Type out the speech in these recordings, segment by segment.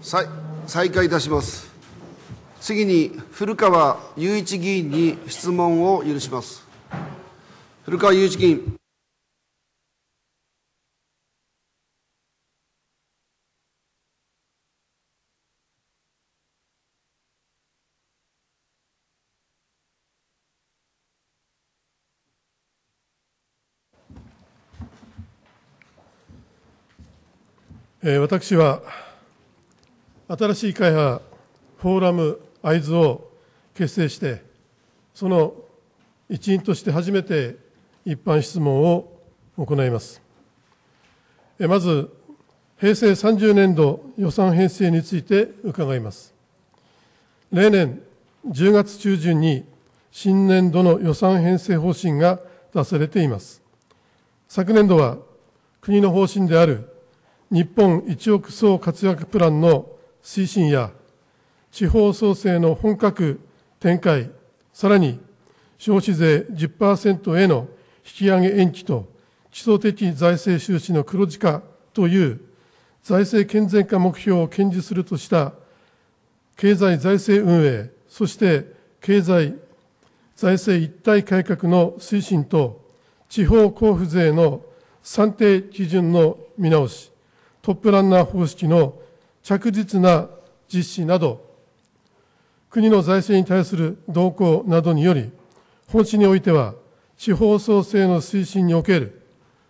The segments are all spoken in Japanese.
再再開いたします次に古川雄一議員に質問を許します古川雄一議員私は新しい会派フォーラム会津を結成してその一員として初めて一般質問を行いますまず平成30年度予算編成について伺います例年10月中旬に新年度の予算編成方針が出されています昨年度は国の方針である日本一億総活躍プランの推進や地方創生の本格展開、さらに消費税10%への引き上げ延期と基礎的財政収支の黒字化という財政健全化目標を堅持するとした経済財政運営、そして経済財政一体改革の推進と地方交付税の算定基準の見直し、トップランナー方式の着実な実施など、国の財政に対する動向などにより、本市においては、地方創生の推進における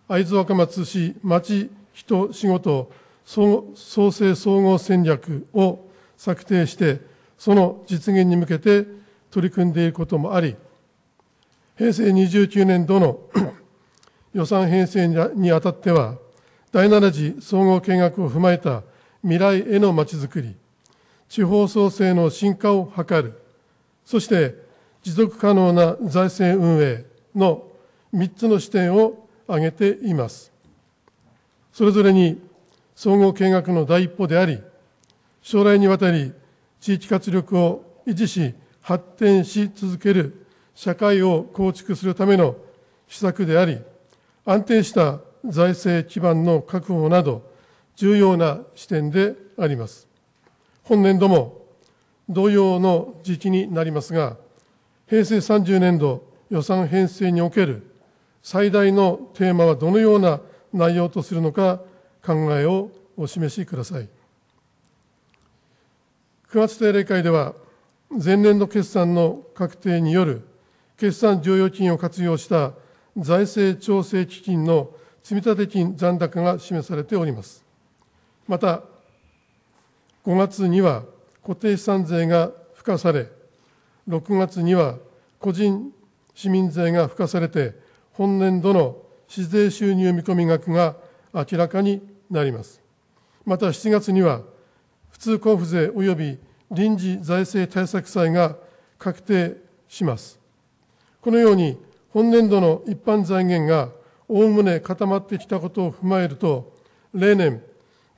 会津若松市町人仕事創生総合戦略を策定して、その実現に向けて取り組んでいることもあり、平成29年度の予算編成にあたっては、第7次総合計画を踏まえた未来へのまちづくり、地方創生の進化を図る、そして持続可能な財政運営の3つの視点を挙げています。それぞれに総合計画の第一歩であり、将来にわたり地域活力を維持し、発展し続ける社会を構築するための施策であり、安定した財政基盤の確保など、重要な視点であります。本年度も同様の時期になりますが、平成30年度予算編成における最大のテーマはどのような内容とするのか考えをお示しください。9月定例会では、前年度決算の確定による決算剰余金を活用した財政調整基金の積立金残高が示されております。また、5月には固定資産税が付加され、6月には個人市民税が付加されて、本年度の市税収入見込み額が明らかになります。また7月には、普通交付税及び臨時財政対策債が確定します。このように、本年度の一般財源がおおむね固まってきたことを踏まえると、例年、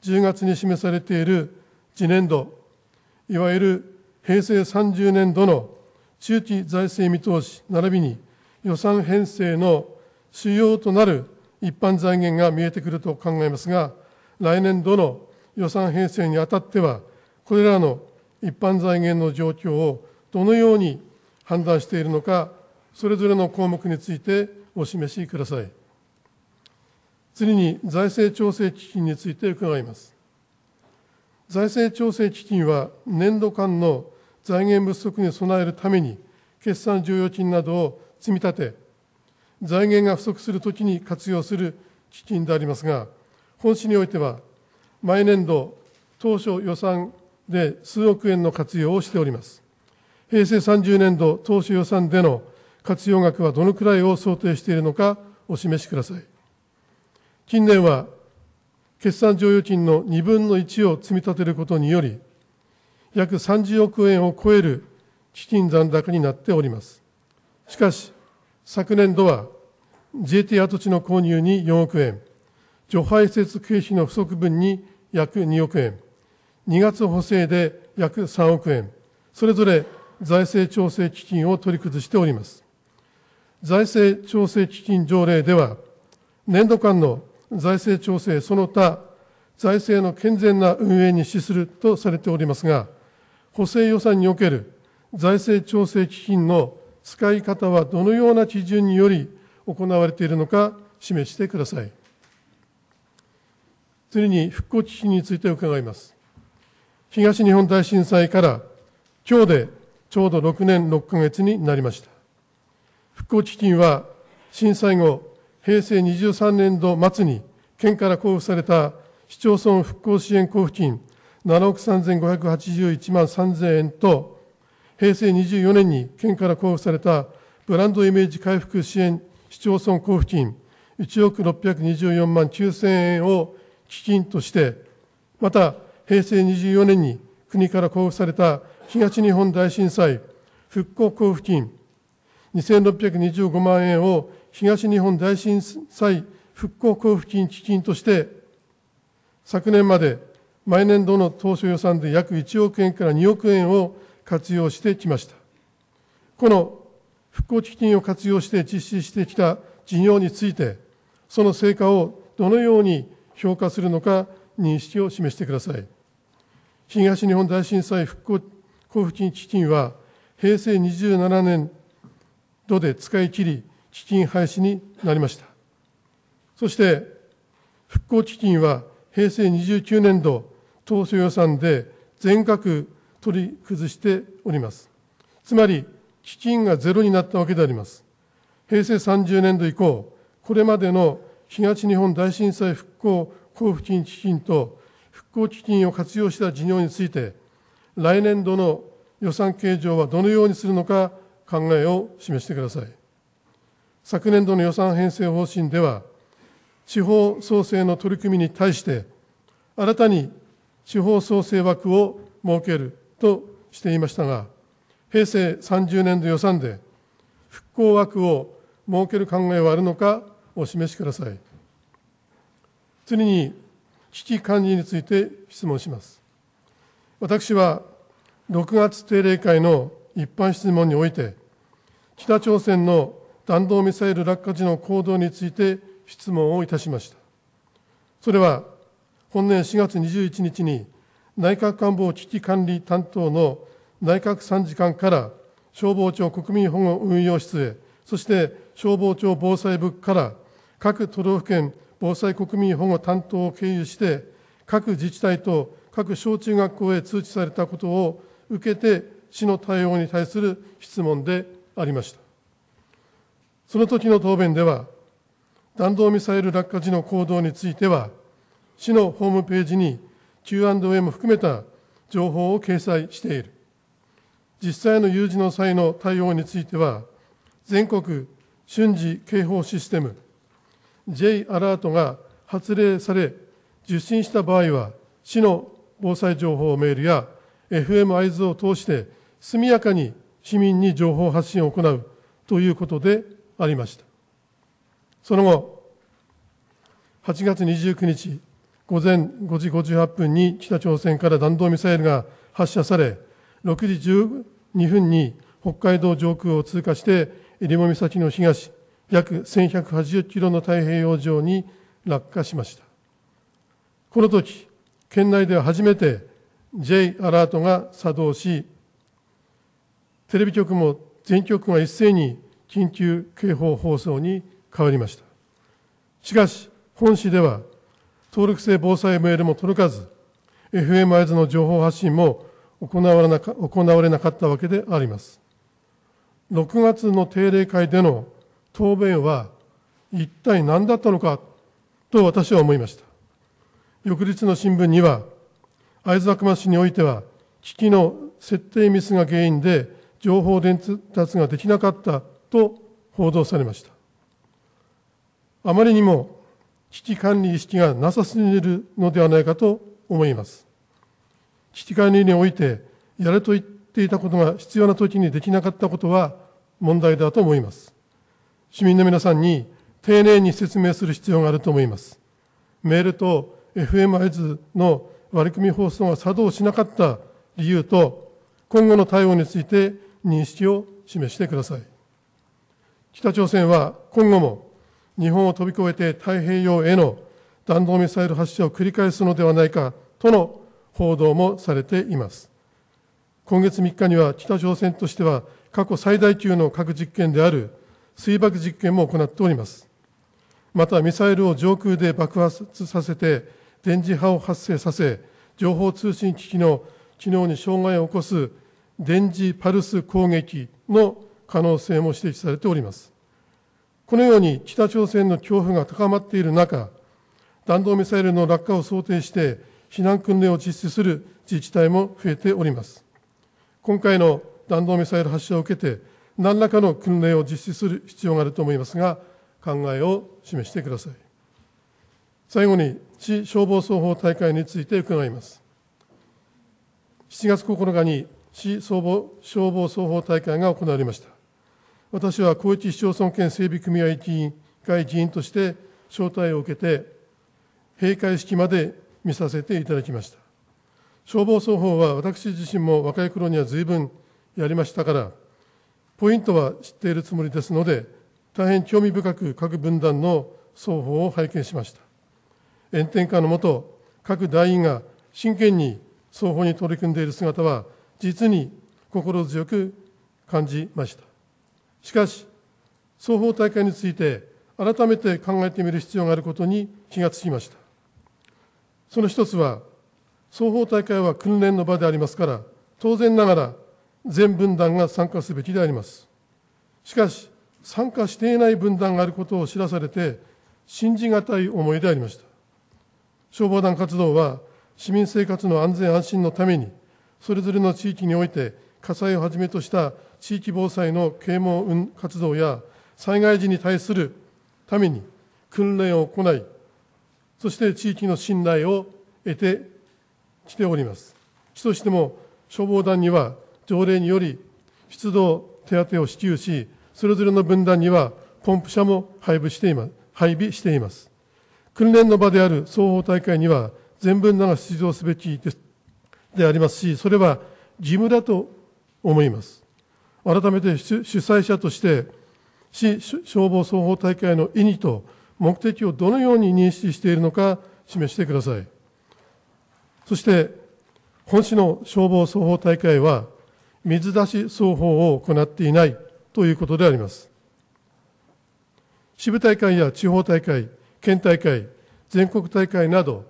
10月に示されている次年度、いわゆる平成30年度の中期財政見通し並びに予算編成の主要となる一般財源が見えてくると考えますが、来年度の予算編成にあたっては、これらの一般財源の状況をどのように判断しているのか、それぞれの項目についてお示しください。次に財政調整基金について伺います。財政調整基金は年度間の財源不足に備えるために決算剰余金などを積み立て財源が不足するときに活用する基金でありますが本市においては毎年度当初予算で数億円の活用をしております平成30年度当初予算での活用額はどのくらいを想定しているのかお示しください近年は決算剰余金の2分の1を積み立てることにより、約30億円を超える基金残高になっております。しかし、昨年度は JT 跡地の購入に4億円、除排設経費の不足分に約2億円、2月補正で約3億円、それぞれ財政調整基金を取り崩しております。財政調整基金条例では、年度間の財政調整その他財政の健全な運営に資するとされておりますが補正予算における財政調整基金の使い方はどのような基準により行われているのか示してください次に復興基金について伺います東日本大震災から今日でちょうど6年6ヶ月になりました復興基金は震災後平成23年度末に県から交付された市町村復興支援交付金7億3581万3000円と、平成24年に県から交付されたブランドイメージ回復支援市町村交付金1億624万9000円を基金として、また平成24年に国から交付された東日本大震災復興交付金2625万円を東日本大震災復興交付金基金として、昨年まで毎年度の当初予算で約1億円から2億円を活用してきました。この復興基金を活用して実施してきた事業について、その成果をどのように評価するのか認識を示してください。東日本大震災復興交付金基金は、平成27年度で使い切り、基金廃止になりました。そして、復興基金は平成29年度当初予算で全額取り崩しております。つまり、基金がゼロになったわけであります。平成30年度以降、これまでの東日本大震災復興交付金基金と復興基金を活用した事業について、来年度の予算計上はどのようにするのか考えを示してください。昨年度の予算編成方針では、地方創生の取り組みに対して、新たに地方創生枠を設けるとしていましたが、平成30年度予算で復興枠を設ける考えはあるのかお示しください。次に、危機管理について質問します。私は、6月定例会の一般質問において、北朝鮮の弾道ミサイル落下時の行動について質問をいたしました。それは、本年4月21日に内閣官房危機管理担当の内閣参事官から消防庁国民保護運用室へ、そして消防庁防災部から各都道府県防災国民保護担当を経由して、各自治体と各小中学校へ通知されたことを受けて、市の対応に対する質問でありました。その時の答弁では、弾道ミサイル落下時の行動については、市のホームページに Q&A も含めた情報を掲載している。実際の有事の際の対応については、全国瞬時警報システム、J アラートが発令され、受信した場合は、市の防災情報メールや FM 合図を通して、速やかに市民に情報発信を行うということでありましたその後8月29日午前5時58分に北朝鮮から弾道ミサイルが発射され6時12分に北海道上空を通過して襟裳岬の東約1180キロの太平洋上に落下しましたこの時県内では初めて J アラートが作動しテレビ局も全局が一斉に緊急警報放送に変わりました。しかし、本市では、登録制防災メールも届かず、FM I. 津の情報発信も行われなか行われなかったわけであります。6月の定例会での答弁は一体何だったのかと私は思いました。翌日の新聞には、会津若松市においては、機器の設定ミスが原因で情報伝達ができなかったと報道されましたあまりにも危機管理意識がなさすぎるのではないかと思います危機管理においてやれと言っていたことが必要な時にできなかったことは問題だと思います市民の皆さんに丁寧に説明する必要があると思いますメールと FM i 図の割り組み放送が作動しなかった理由と今後の対応について認識を示してください北朝鮮は今後も日本を飛び越えて太平洋への弾道ミサイル発射を繰り返すのではないかとの報道もされています。今月3日には北朝鮮としては過去最大級の核実験である水爆実験も行っております。またミサイルを上空で爆発させて電磁波を発生させ情報通信機器の機能に障害を起こす電磁パルス攻撃の可能性も指摘されております。このように北朝鮮の恐怖が高まっている中、弾道ミサイルの落下を想定して、避難訓練を実施する自治体も増えております。今回の弾道ミサイル発射を受けて、何らかの訓練を実施する必要があると思いますが、考えを示してください。最後に、市消防総合大会について伺います。7月9日に市消防消防総合大会が行われました。私は高知市町村県整備組合一員会一員として招待を受けて閉会式まで見させていただきました消防双方は私自身も若い頃には随分やりましたからポイントは知っているつもりですので大変興味深く各分団の双方を拝見しました炎天下のもと各団員が真剣に双方に取り組んでいる姿は実に心強く感じましたしかし、双方大会について改めて考えてみる必要があることに気がつきました。その一つは、双方大会は訓練の場でありますから、当然ながら全分団が参加すべきであります。しかし、参加していない分断があることを知らされて、信じがたい思いでありました。消防団活動は、市民生活の安全安心のために、それぞれの地域において火災をはじめとした地域防災の啓蒙活動や災害時に対するために訓練を行い、そして地域の信頼を得てきております。市としても消防団には条例により出動手当を支給し、それぞれの分団にはポンプ車も配布しています配備しています。訓練の場である双方大会には全分なら出場すべきでありますし、それは義務だと思います。改めて主催者として市消防総合大会の意義と目的をどのように認識しているのか示してくださいそして本市の消防総合大会は水出し双方を行っていないということであります支部大会や地方大会県大会全国大会など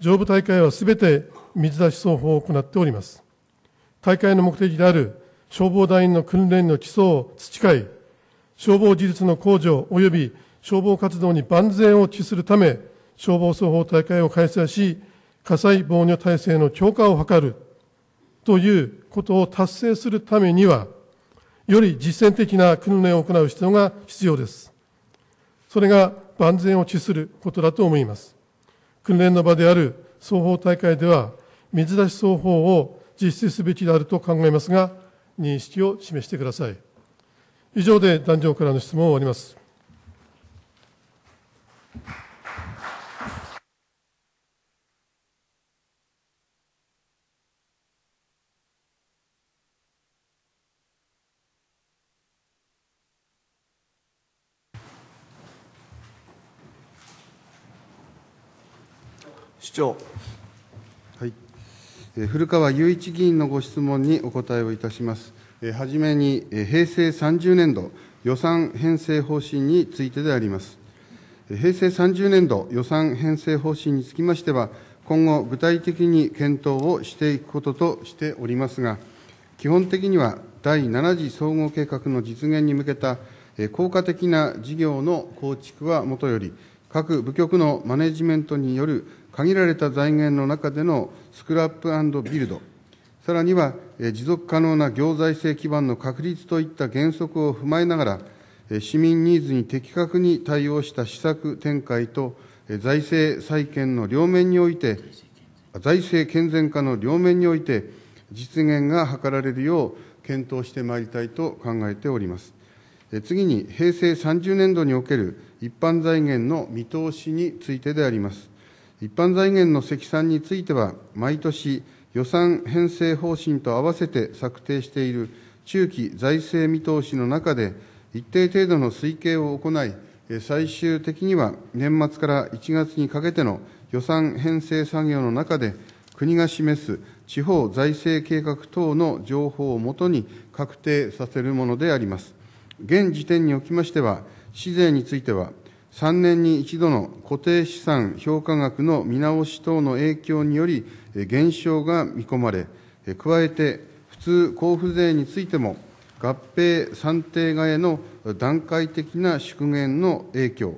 上部大会はすべて水出し双方を行っております大会の目的である消防団員の訓練の基礎を培い、消防技術の向上及び消防活動に万全を期するため、消防総法大会を開催し、火災防御体制の強化を図るということを達成するためには、より実践的な訓練を行う必要が必要です。それが万全を期することだと思います。訓練の場である双方大会では、水出し双方を実施すべきであると考えますが、認識を示してください。以上で壇上からの質問を終わります。市長。古川雄一議員のご質問にお答えをいたします。はじめに、平成30年度予算編成方針についてであります。平成30年度予算編成方針につきましては、今後、具体的に検討をしていくこととしておりますが、基本的には第7次総合計画の実現に向けた効果的な事業の構築はもとより、各部局のマネジメントによる限られた財源の中でのスクラップビルド、さらには持続可能な行財政基盤の確立といった原則を踏まえながら、市民ニーズに的確に対応した施策展開と、財政再建の両面において、財政健全化の両面において、実現が図られるよう検討してまいりたいと考えております。次に、平成30年度における一般財源の見通しについてであります。一般財源の積算については、毎年、予算編成方針と合わせて策定している中期財政見通しの中で、一定程度の推計を行い、最終的には年末から1月にかけての予算編成作業の中で、国が示す地方財政計画等の情報をもとに確定させるものであります。現時点におきましては、市税については、3年に一度の固定資産評価額の見直し等の影響により減少が見込まれ、加えて普通交付税についても合併算定替えの段階的な縮減の影響、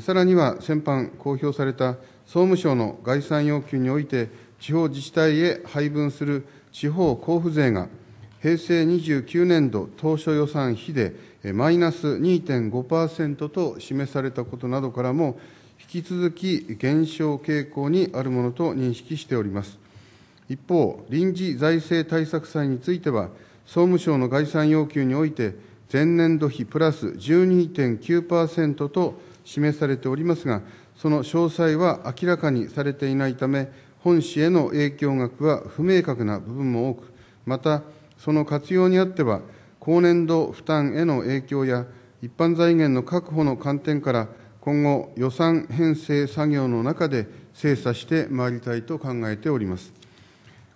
さらには先般公表された総務省の概算要求において地方自治体へ配分する地方交付税が平成29年度当初予算比でマイナス2.5%と示されたことなどからも、引き続き減少傾向にあるものと認識しております。一方、臨時財政対策債については、総務省の概算要求において、前年度比プラス12.9%と示されておりますが、その詳細は明らかにされていないため、本市への影響額は不明確な部分も多く、また、その活用にあっては、後年度負担への影響や、一般財源の確保の観点から、今後、予算編成作業の中で精査してまいりたいと考えております。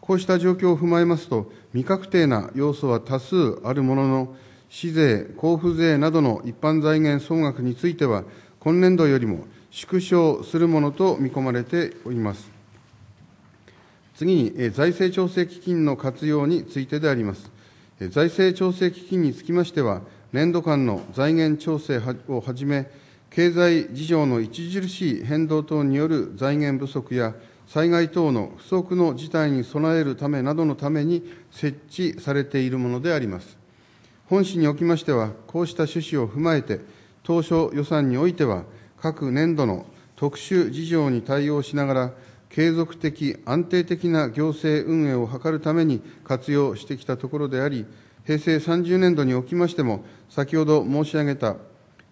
こうした状況を踏まえますと、未確定な要素は多数あるものの、市税、交付税などの一般財源総額については、今年度よりも縮小するものと見込まれております。次に、財政調整基金の活用についてであります。財政調整基金につきましては、年度間の財源調整をはじめ、経済事情の著しい変動等による財源不足や、災害等の不測の事態に備えるためなどのために設置されているものであります。本市におきましては、こうした趣旨を踏まえて、当初予算においては、各年度の特殊事情に対応しながら、継続的、安定的な行政運営を図るために活用してきたところであり、平成30年度におきましても、先ほど申し上げた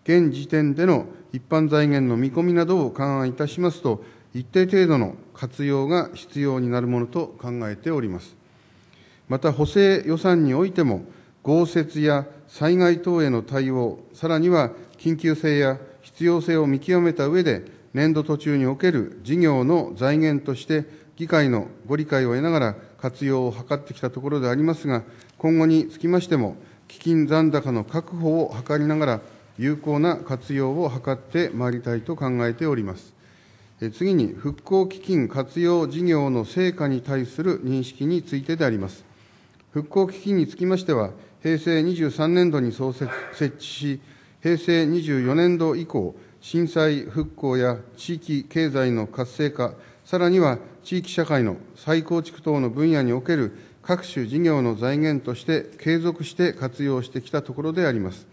現時点での一般財源の見込みなどを勘案いたしますと、一定程度の活用が必要になるものと考えております。また補正予算においても、豪雪や災害等への対応、さらには緊急性や必要性を見極めた上で、年度途中における事業の財源として、議会のご理解を得ながら活用を図ってきたところでありますが、今後につきましても、基金残高の確保を図りながら、有効な活用を図ってまいりたいと考えております。次に、復興基金活用事業の成果に対する認識についてであります。復興基金につきましては、平成23年度に創設設置し、平成24年度以降、震災復興や地域経済の活性化、さらには地域社会の再構築等の分野における各種事業の財源として継続して活用してきたところであります。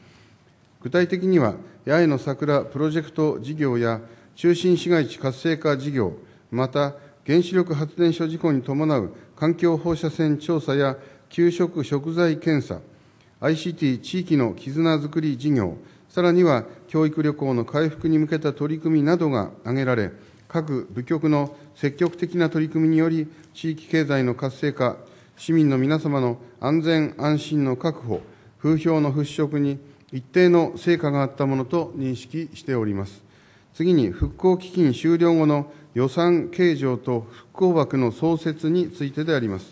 具体的には、八重の桜プロジェクト事業や中心市街地活性化事業、また原子力発電所事故に伴う環境放射線調査や給食食材検査、ICT 地域の絆づくり事業、さらには教育旅行の回復に向けた取り組みなどが挙げられ、各部局の積極的な取り組みにより、地域経済の活性化、市民の皆様の安全安心の確保、風評の払拭に一定の成果があったものと認識しております。次に復興基金終了後の予算計上と復興枠の創設についてであります。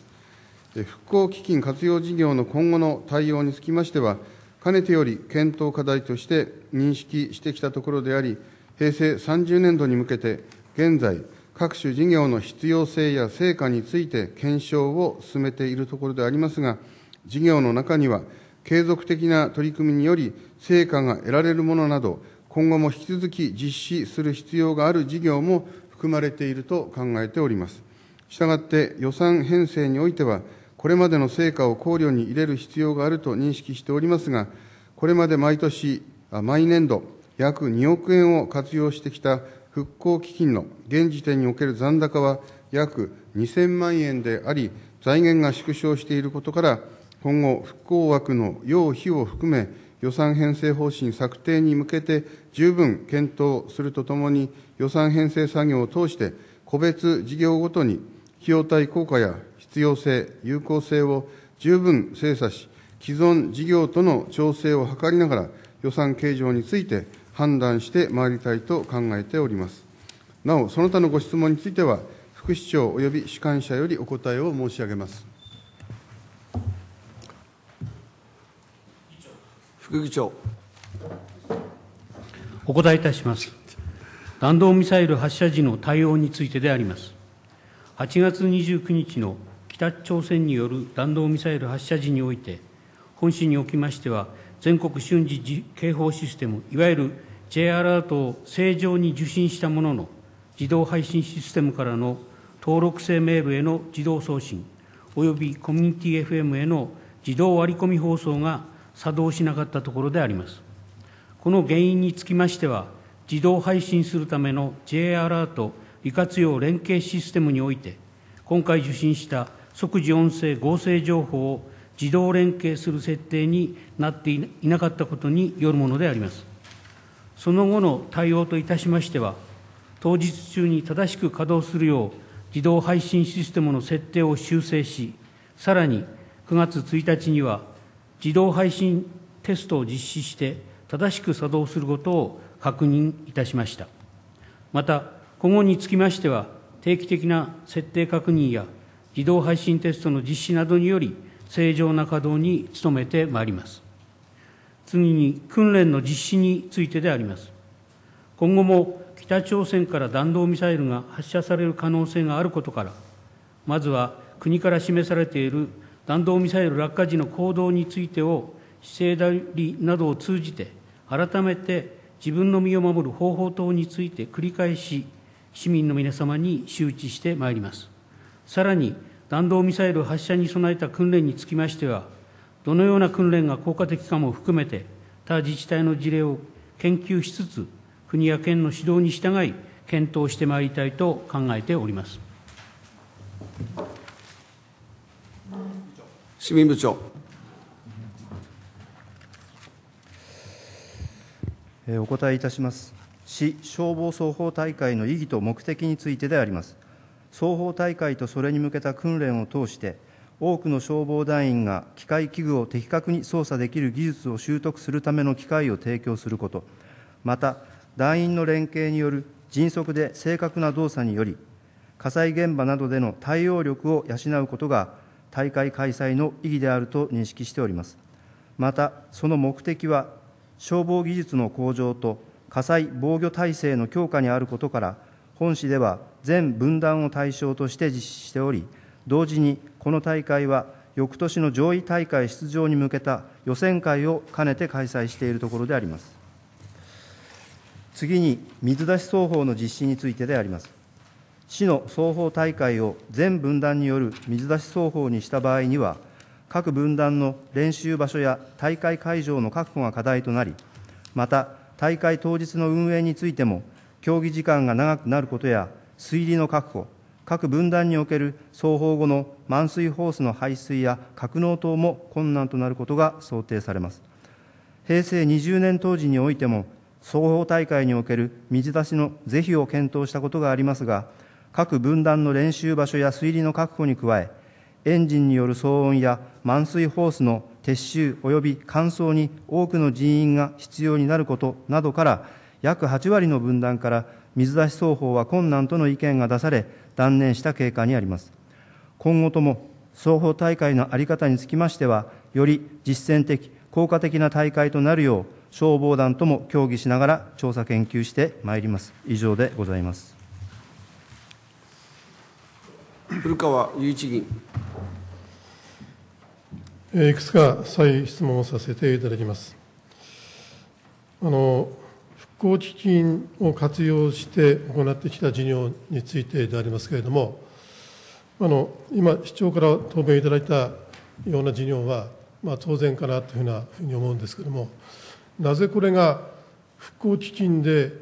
復興基金活用事業の今後の対応につきましては、かねてより検討課題として認識してきたところであり、平成30年度に向けて、現在、各種事業の必要性や成果について検証を進めているところでありますが、事業の中には、継続的な取り組みにより成果が得られるものなど、今後も引き続き実施する必要がある事業も含まれていると考えております。したがって予算編成においては、これまでの成果を考慮に入れる必要があると認識しておりますが、これまで毎年、毎年度、約2億円を活用してきた復興基金の現時点における残高は約2000万円であり、財源が縮小していることから、今後、復興枠の要費を含め、予算編成方針策定に向けて十分検討するとともに、予算編成作業を通して、個別事業ごとに費用対効果や必要性、有効性を十分精査し、既存事業との調整を図りながら、予算計上について判断してまいりたいと考えております。なお、その他のご質問については、副市長及び主管者よりお答えを申し上げます。副議長。お答えいたします。弾道ミサイル発射時の対応についてであります。8月29日の北朝鮮による弾道ミサイル発射時において、本市におきましては、全国瞬時警報システム、いわゆる J アラートを正常に受信したものの、自動配信システムからの登録制メールへの自動送信、およびコミュニティ FM への自動割り込み放送が作動しなかったところであります。この原因につきましては、自動配信するための J アラート利活用連携システムにおいて、今回受信した即時音声合成情報を自動連携する設定になっていなかったことによるものであります。その後の対応といたしましては、当日中に正しく稼働するよう、自動配信システムの設定を修正し、さらに9月1日には、自動配信テストを実施して、正しく作動することを確認いたしました。また、今後につきましては、定期的な設定確認や自動配信テストの実施などにより、正常な稼働に努めてまいります。次に、訓練の実施についてであります。今後も北朝鮮から弾道ミサイルが発射される可能性があることから、まずは国から示されている弾道ミサイル落下時の行動についてを、姿勢代理などを通じて、改めて自分の身を守る方法等について繰り返し、市民の皆様に周知してまいります。さらに、弾道ミサイル発射に備えた訓練につきましては、どのような訓練が効果的かも含めて、他自治体の事例を研究しつつ、国や県の指導に従い、検討してまいりたいと考えております。市民部長。お答えいたします。市消防双方大会の意義と目的についてであります。双方大会とそれに向けた訓練を通して多くの消防団員が機械器具を的確に操作できる技術を習得するための機会を提供することまた団員の連携による迅速で正確な動作により火災現場などでの対応力を養うことが大会開催の意義であると認識しておりますまたその目的は消防技術の向上と火災防御体制の強化にあることから本市では全分断を対象として実施しており、同時にこの大会は翌年の上位大会出場に向けた予選会を兼ねて開催しているところであります。次に水出し奏法の実施についてであります。市の双方大会を全分断による水出し奏法にした場合には、各分断の練習場所や大会会場の確保が課題となり、また大会当日の運営についても、協議時間が長くなることや、水利の確保、各分断における双方後の満水ホースの排水や格納等も困難となることが想定されます。平成20年当時においても、双方大会における水出しの是非を検討したことがありますが、各分断の練習場所や水利の確保に加え、エンジンによる騒音や満水ホースの撤収及び乾燥に多くの人員が必要になることなどから、約8割の分断から水出し双方は困難との意見が出され断念した経過にあります今後とも双方大会の在り方につきましてはより実践的効果的な大会となるよう消防団とも協議しながら調査研究してまいります以上でございます古川雄一議員いくつか再質問をさせていただきますあの復興基金を活用して行ってきた事業についてでありますけれども、あの今、市長から答弁いただいたような事業は、まあ、当然かなというふうなふうに思うんですけれども、なぜこれが復興基金で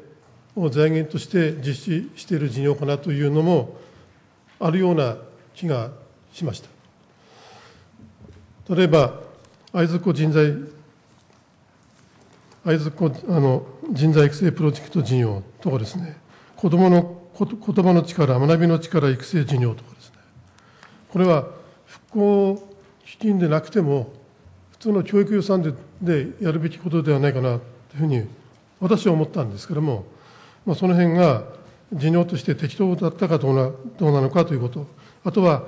を財源として実施している事業かなというのもあるような気がしました。例えば、会津子人材、会津子あの人材育成プロジェクト事業とかですね、子どものこと言葉の力、学びの力育成事業とかですね、これは復興基金でなくても、普通の教育予算ででやるべきことではないかなというふうに、私は思ったんですけれども、まあ、その辺が事業として適当だったかどうなどうなのかということ、あとは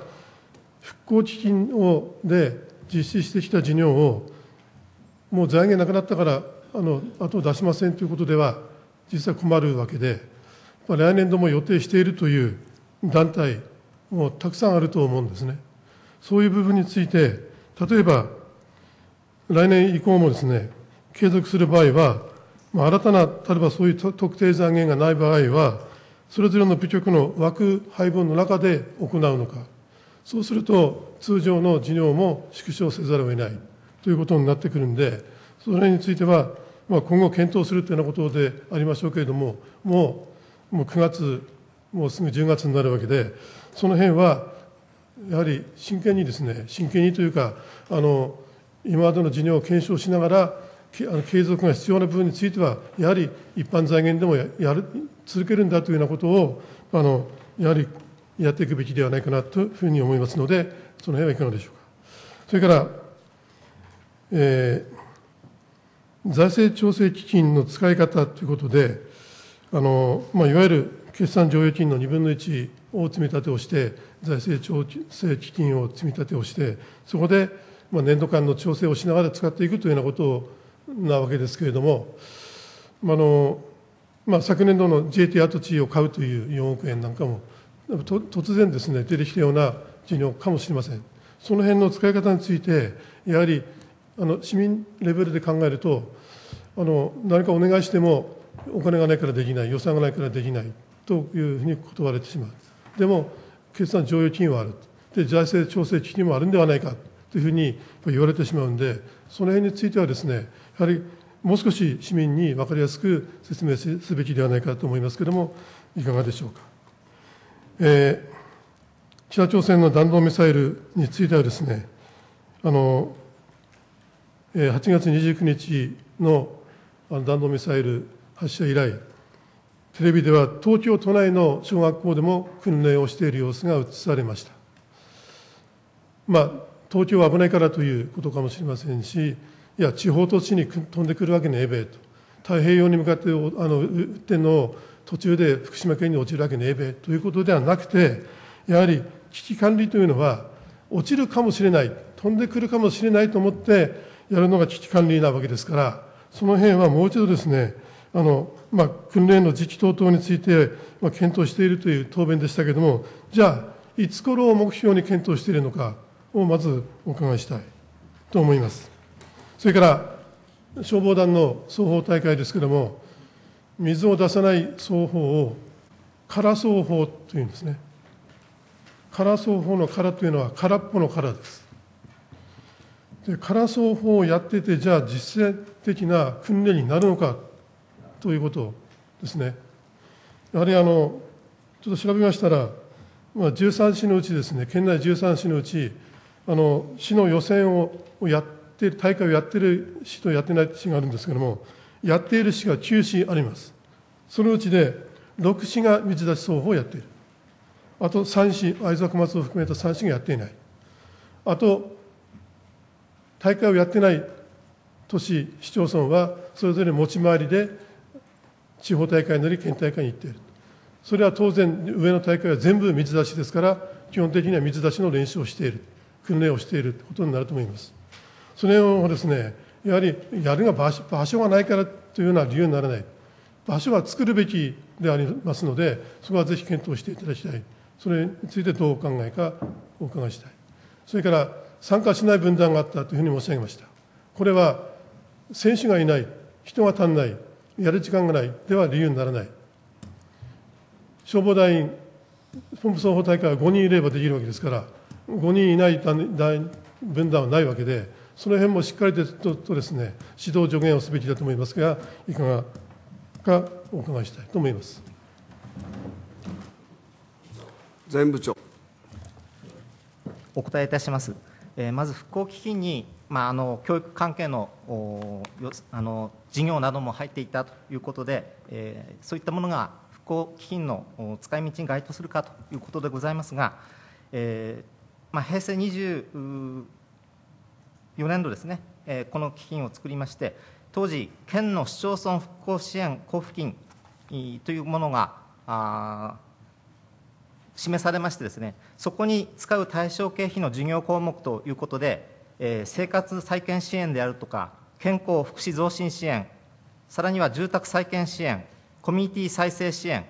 復興基金をで実施してきた事業を、もう財源なくなったからあの後を出しませんということでは、実際困るわけで、来年度も予定しているという団体もたくさんあると思うんですね。そういう部分について、例えば、来年以降もですね、継続する場合は、まあ、新たな、例えばそういう特定残源がない場合は、それぞれの部局の枠配分の中で行うのか、そうすると通常の事業も縮小せざるを得ないということになってくるんで、それについては、まあ、今後検討するというようなことでありましょうけれども、もうもう9月、もうすぐ10月になるわけで、その辺はやはり真剣にですね、真剣にというか、あの今までの事業を検証しながら、継続が必要な部分については、やはり一般財源でもやる続けるんだというようなことをあの、やはりやっていくべきではないかなというふうに思いますので、その辺はいかがでしょうか。それから、えー財政調整基金の使い方ということで、あのまあ、いわゆる決算剰余金の2分の1を積み立てをして、財政調整基金を積み立てをして、そこで、まあ、年度間の調整をしながら使っていくというようなことなわけですけれども、あのまあ、昨年度の JT 跡地を買うという4億円なんかも、突然ですね、出てきたような事業かもしれません。その辺の使い方について、やはりあの市民レベルで考えるとあの何かお願いしてもお金がないからできない予算がないからできないというふうに断れてしまうでも決算剰余金はあるで財政調整基金もあるんではないかというふうに言われてしまうんでその辺についてはですねやはりもう少し市民に分かりやすく説明すべきではないかと思いますけれどもいかがでしょうか、えー、北朝鮮の弾道ミサイルについてはですねあの8月29日の弾道ミサイル発射以来、テレビでは東京都内の小学校でも訓練をしている様子が映されました。まあ、東京は危ないからということかもしれませんし、いや、地方都市に飛んでくるわけねえべと、太平洋に向かってあの撃ってのを途中で福島県に落ちるわけねえべということではなくて、やはり危機管理というのは、落ちるかもしれない、飛んでくるかもしれないと思って、やるのが危機管理なわけですから、その辺はもう一度ですね、あのまあ、訓練の時期等々について、まあ、検討しているという答弁でしたけれども、じゃあ、いつ頃を目標に検討しているのかをまずお伺いしたいと思います。それから消防団の双方大会ですけれども、水を出さない双方を空双方というんですね。空双方の空というのは空っぽの空です。でカラ奏法をやっててじゃあ実践的な訓練になるのかということですねやはりあのちょっと調べましたら、まあ、13市のうちですね県内13市のうちあの市の予選をやって大会をやってる市とやってない市があるんですけれどもやっている市が9市ありますそのうちで6市が水出し奏法をやっているあと3市相沢松を含めた3市がやっていないあと大会をやってない都市、市町村は、それぞれ持ち回りで地方大会なり県大会に行っている。それは当然、上の大会は全部水出しですから、基本的には水出しの練習をしている、訓練をしているということになると思います。それをですね、やはりやるが場所がないからというような理由にならない、場所は作るべきでありますので、そこはぜひ検討していただきたい、それについてどうお考えかお伺いしたい。それから参加しない分断があったというふうに申し上げました。これは選手がいない、人が足んない、やる時間がないでは理由にならない。消防団員、ポンプ総合大会は5人いればできるわけですから、5人いない分断はないわけで、その辺もしっかりととですね指導助言をすべきだと思いますが、いかがかお伺いしたいと思います。前部長お答えいたします。まず復興基金に、まあ、あの教育関係のあの事業なども入っていたということで、えー、そういったものが復興基金の使い道に該当するかということでございますが、えーまあ、平成24年度ですね、えー、この基金を作りまして、当時、県の市町村復興支援交付金というものが、あ示されましてですね、そこに使う対象経費の事業項目ということで、えー、生活再建支援であるとか、健康・福祉増進支援、さらには住宅再建支援、コミュニティ再生支援、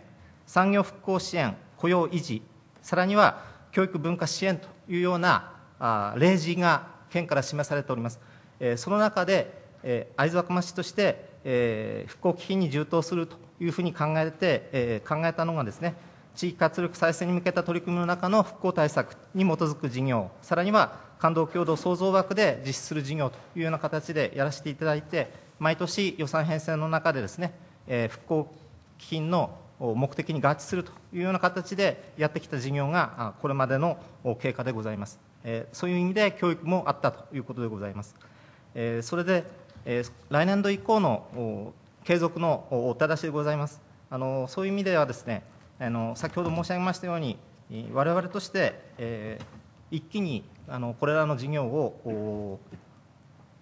産業復興支援、雇用維持、さらには教育文化支援というようなあ例示が県から示されております。えー、その中で、えー、会津若松市として、えー、復興基金に充当するというふうに考えて、えー、考えたのがですね、地域活力再生に向けた取り組みの中の復興対策に基づく事業、さらには感動共同創造枠で実施する事業というような形でやらせていただいて、毎年予算編成の中でですね、えー、復興基金の目的に合致するというような形でやってきた事業がこれまでの経過でございます。えそういう意味で教育もあったということでございます。えそれで、え来年度以降の継続のおお正しでございます。あのそういう意味ではですね、あの先ほど申し上げましたようにわれわれとして、えー、一気にあのこれらの事業を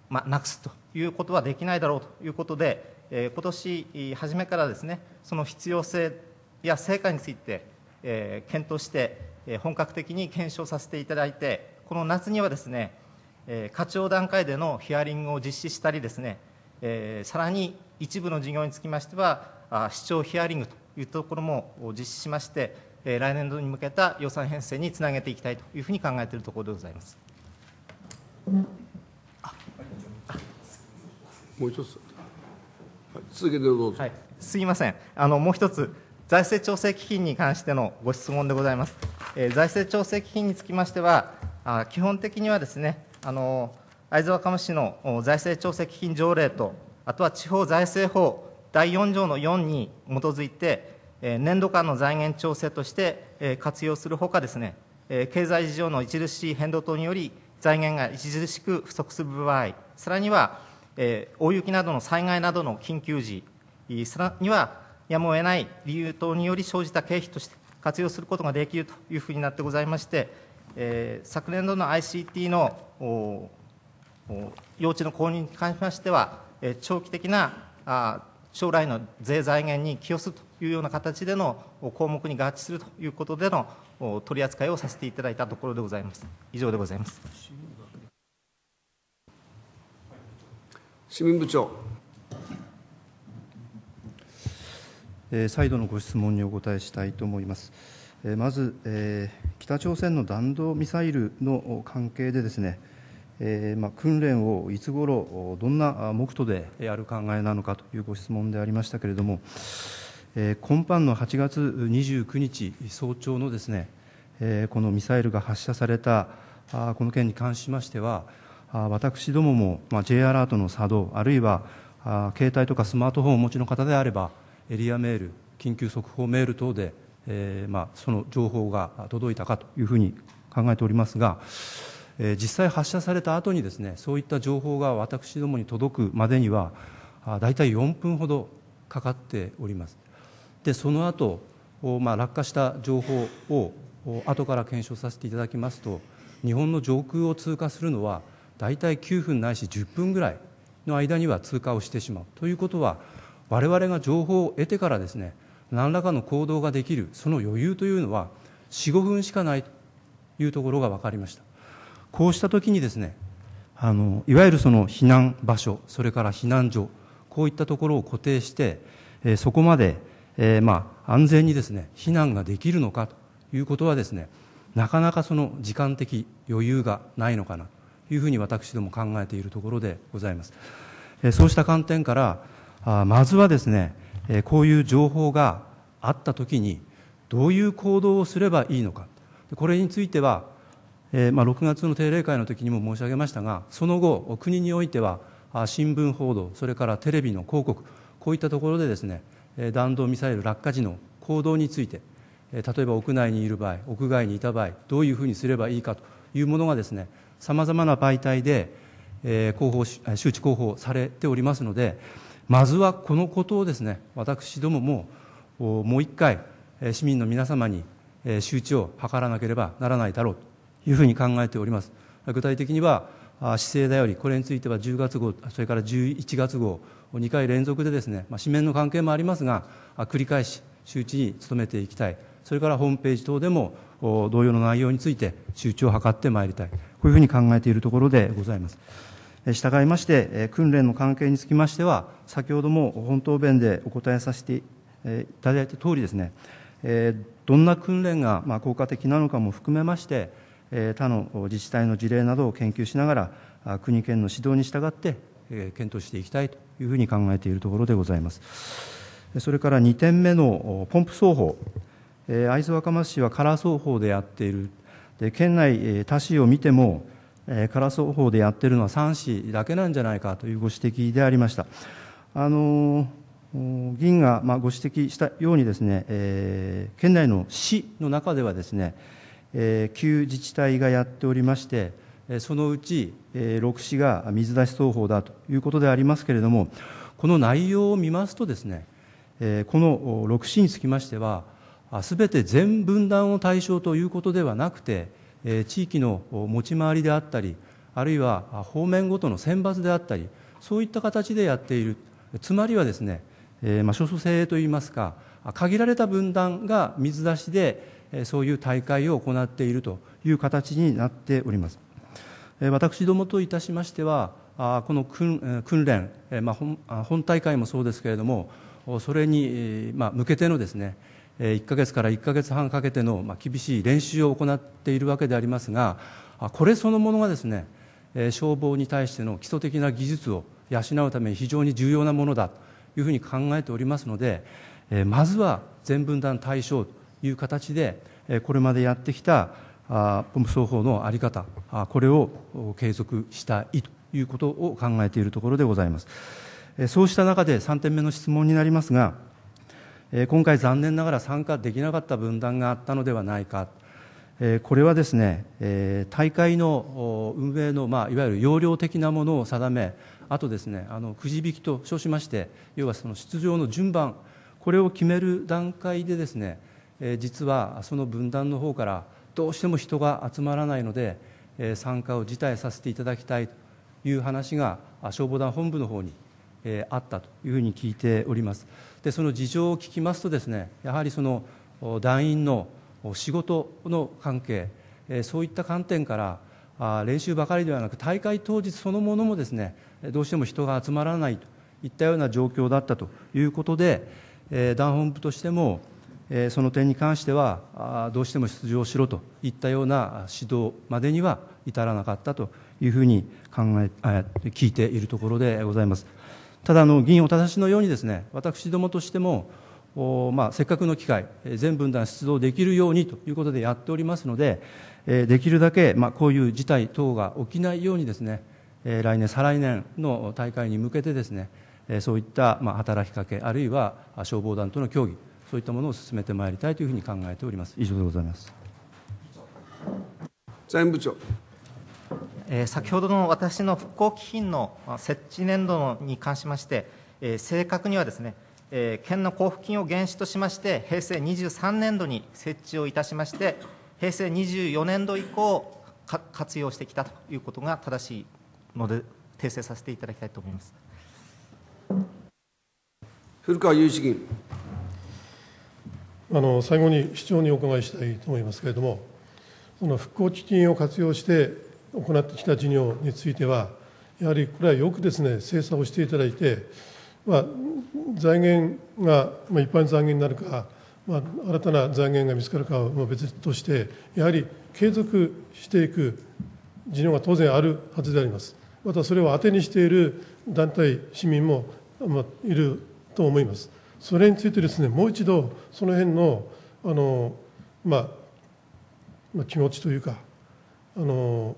まあ、なくすということはできないだろうということで、えー、今年初めからですねその必要性や成果について、えー、検討して、えー、本格的に検証させていただいてこの夏にはですね、えー、課長段階でのヒアリングを実施したりですね、えー、さらに一部の事業につきましてはあ市長ヒアリングというところも実施しまして、来年度に向けた予算編成につなげていきたいというふうに考えているところでございます。もう一つ、はい、続けてどうぞ、はい、すみませんあの、もう一つ、財政調整基金に関してのご質問でございます。えー、財政調整基金につきましては、あ基本的にはですね、あの会津若松市の財政調整基金条例と、あとは地方財政法第4条の4に基づいて、年度間の財源調整として活用するほかですね、経済事情の著しい変動等により、財源が著しく不足する場合、さらには大雪などの災害などの緊急時、さらにはやむを得ない理由等により生じた経費として活用することができるというふうになってございまして、昨年度の ICT の用地の購入に関しましては、長期的な将来の税財源に寄与するというような形での項目に合致するということでの取り扱いをさせていただいたところでございます。以上でございます。市民部長。えー、再度のご質問にお答えしたいと思います。えー、まず、えー、北朝鮮の弾道ミサイルの関係でですね。まあ、訓練をいつ頃どんな目途でやる考えなのかというご質問でありましたけれども、今般の8月29日早朝のですね、このミサイルが発射されたこの件に関しましては私どもも、J アラートの作動あるいは携帯とかスマートフォンをお持ちの方であればエリアメール緊急速報メール等で、その情報が届いたかというふうに考えておりますが、え実際発射された後にですねそういった情報が私どもに届くまでには大体4分ほどかかっておりますでその後、まあ、落下した情報を後から検証させていただきますと日本の上空を通過するのは大体9分ないし10分ぐらいの間には通過をしてしまうということは我々が情報を得てからですね何らかの行動ができるその余裕というのは45分しかないというところが分かりましたこうしたときにですねあのいわゆるその避難場所それから避難所こういったところを固定して、えー、そこまで、えー、まあ、安全にですね避難ができるのかということはですねなかなかその時間的余裕がないのかなというふうに私ども考えているところでございます、えー、そうした観点からあまずはですね、えこういう情報があったときにどういう行動をすればいいのかこれについてはえまあ、6月の定例会の時にも申し上げましたがその後国においては新聞報道それからテレビの広告こういったところでですね弾道ミサイル落下時の行動について例えば屋内にいる場合屋外にいた場合どういうふうにすればいいかというものがですねさまざまな媒体で、え広報周知広報されておりますのでまずはこのことをですね私どもももう一回市民の皆様に周知を図らなければならないだろうというふうに考えております具体的には姿勢だよりこれについては10月号それから11月号2回連続でですね、まあ、紙面の関係もありますが繰り返し周知に努めていきたいそれからホームページ等でも同様の内容について周知を図ってまいりたいこういうふうに考えているところでございます従いまして訓練の関係につきましては先ほども本答弁でお答えさせていただいた通りですねどんな訓練が効果的なのかも含めまして他の自治体の事例などを研究しながら国県の指導に従って検討していきたいというふうに考えているところでございますそれから2点目のポンプ奏法会津若松市はカラー奏法でやっているで県内他市を見てもカラー奏法でやっているのは3市だけなんじゃないかというご指摘でありましたあの議員がご指摘したようにですね、え県内の市の中ではですねえ自治体がやっておりまして、そのうち、え6市が水出し投法だということでありますけれども、この内容を見ますとですね、えこの6市につきましては、すべて全分断を対象ということではなくて、え地域の持ち回りであったり、あるいは方面ごとの選抜であったり、そういった形でやっている、つまりはですね、えまあ、組制といいますか、限られた分断が水出しで、そういう大会を行っているという形になっております。私どもといたしましては、この訓練、まあ、本大会もそうですけれども、それに、まあ、向けてのですね、1か月から1か月半かけての厳しい練習を行っているわけでありますが、これそのものがですね、消防に対しての基礎的な技術を養うために非常に重要なものだというふうに考えておりますので、まずは全分断対象という形で、これまでやってきた部双方の在り方、これを継続したいということを考えているところでございます。そうした中で3点目の質問になりますが、今回、残念ながら参加できなかった分断があったのではないか、これはですね、大会の運営の、まあ、いわゆる要領的なものを定め、あとですね、あのくじ引きと称しまして、要はその出場の順番、これを決める段階でですね、実はその分断の方からどうしても人が集まらないので参加を辞退させていただきたいという話が消防団本部の方にあったというふうに聞いておりますでその事情を聞きますとですねやはりその団員の仕事の関係そういった観点から練習ばかりではなく大会当日そのものもですねどうしても人が集まらないといったような状況だったということで団本部としてもえその点に関してはどうしても出場しろといったような指導までには至らなかったというふうに考え聞いているところでございます。ただあの議員お正しのようにですね私どもとしてもまあ、せっかくの機会全分断出動できるようにということでやっておりますので、えできるだけ、まあ、こういう事態等が起きないようにですね、え来年再来年の大会に向けてですねそういった、まあ、働きかけあるいは消防団との協議そういったものを進めてまいりたいというふうに考えております。以上でございます。財務部長。えー、先ほどの私の復興基金の設置年度のに関しまして、えー、正確にはですね、えー、県の交付金を原資としまして、平成23年度に設置をいたしまして、平成24年度以降、活用してきたということが正しいので、訂正させていただきたいと思います。古川雄一議員。あの最後に市長にお伺いしたいと思いますけれども、その復興基金を活用して行ってきた事業については、やはりこれはよくですね精査をしていただいて、まあ、財源が、まあ、一般財源になるか、まあ、新たな財源が見つかるかは別として、やはり継続していく事業が当然あるはずであります。またそれを当てにしている団体、市民も、まあ、いると思います。それについてですねもう一度その辺のあの、まあ、まあ、気持ちというかあの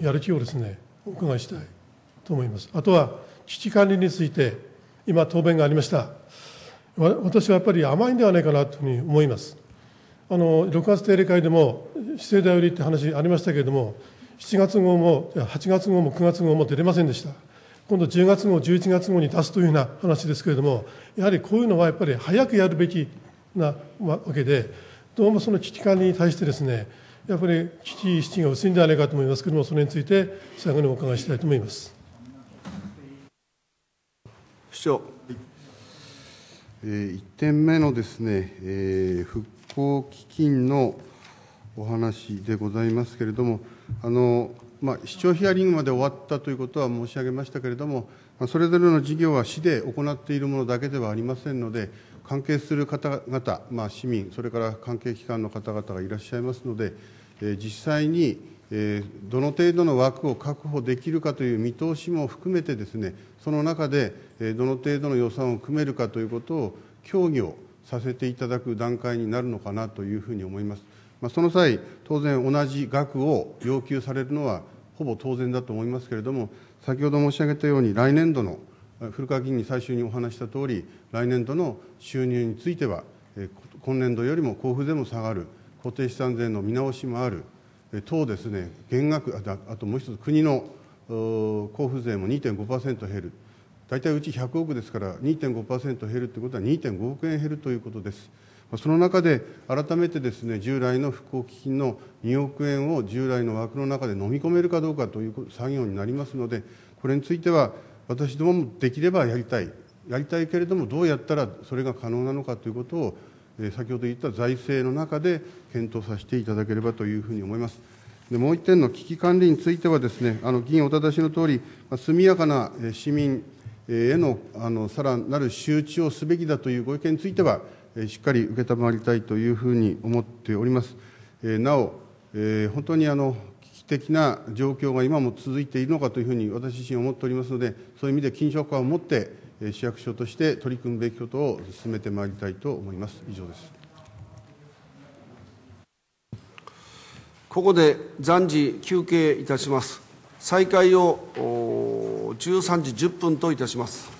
やる気をですねお伺いしたいと思います。あとは危機管理について今答弁がありました私はやっぱり甘いんではないかなというふうに思いますあの6月定例会でも姿勢だよりって話ありましたけれども7月号も8月号も9月号も出れませんでした今度10月号、11月号に出すというような話ですけれども、やはりこういうのはやっぱり早くやるべきなわけで、どうもその危機管理に対してですね、やっぱり危機意識が薄いんではないかと思いますけれども、それについて最後にお伺いしたいと思います。市長、え1点目のですね、え復興基金のお話でございますけれども、あのまあ、市長ヒアリングまで終わったということは申し上げましたけれども、それぞれの事業は市で行っているものだけではありませんので、関係する方々、まあ、市民、それから関係機関の方々がいらっしゃいますので、え実際に、えどの程度の枠を確保できるかという見通しも含めてですね、その中で、えどの程度の予算を組めるかということを協議をさせていただく段階になるのかなというふうに思います。まあ、その際、当然同じ額を要求されるのはほぼ当然だと思いますけれども、先ほど申し上げたように、来年度の、古川議員に最初にお話したとおり、来年度の収入については、今年度よりも交付税も下がる、固定資産税の見直しもある、等ですね、減額、あともう一つ、国の交付税も2.5%減る、大体うち100億ですから、2.5%減るということは2.5億円減るということです。その中で、改めてですね、従来の復興基金の2億円を従来の枠の中で飲み込めるかどうかという作業になりますので、これについては、私どもできればやりたい、やりたいけれども、どうやったらそれが可能なのかということを、先ほど言った財政の中で検討させていただければというふうに思います。でもう1点の危機管理についてはです、ね、あの議員お正しの通り、まあ、速やかな市民へのあのさらなる周知をすべきだというご意見については、しっかり承りたいというふうに思っております。なお、本当にあの危機的な状況が今も続いているのかというふうに私自身思っておりますので、そういう意味で緊張感を持って、市役所として取り組むべきことを進めてまいりたいと思います。以上です。ここで暫時休憩いたします。再開を13時10分といたします。